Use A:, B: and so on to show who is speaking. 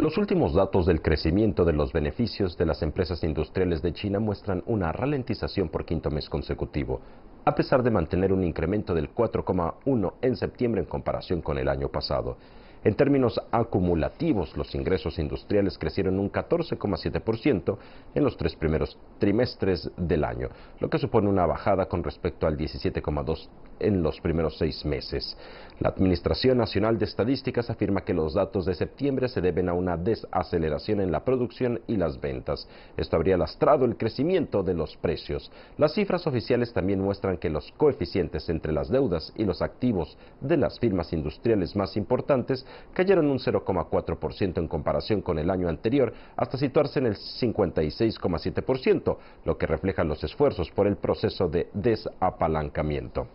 A: Los últimos datos del crecimiento de los beneficios de las empresas industriales de China muestran una ralentización por quinto mes consecutivo, a pesar de mantener un incremento del 4,1 en septiembre en comparación con el año pasado. En términos acumulativos, los ingresos industriales crecieron un 14,7% en los tres primeros trimestres del año, lo que supone una bajada con respecto al 17,2% en los primeros seis meses. La Administración Nacional de Estadísticas afirma que los datos de septiembre se deben a una desaceleración en la producción y las ventas. Esto habría lastrado el crecimiento de los precios. Las cifras oficiales también muestran que los coeficientes entre las deudas y los activos de las firmas industriales más importantes cayeron un 0,4% en comparación con el año anterior hasta situarse en el 56,7%, lo que refleja los esfuerzos por el proceso de desapalancamiento.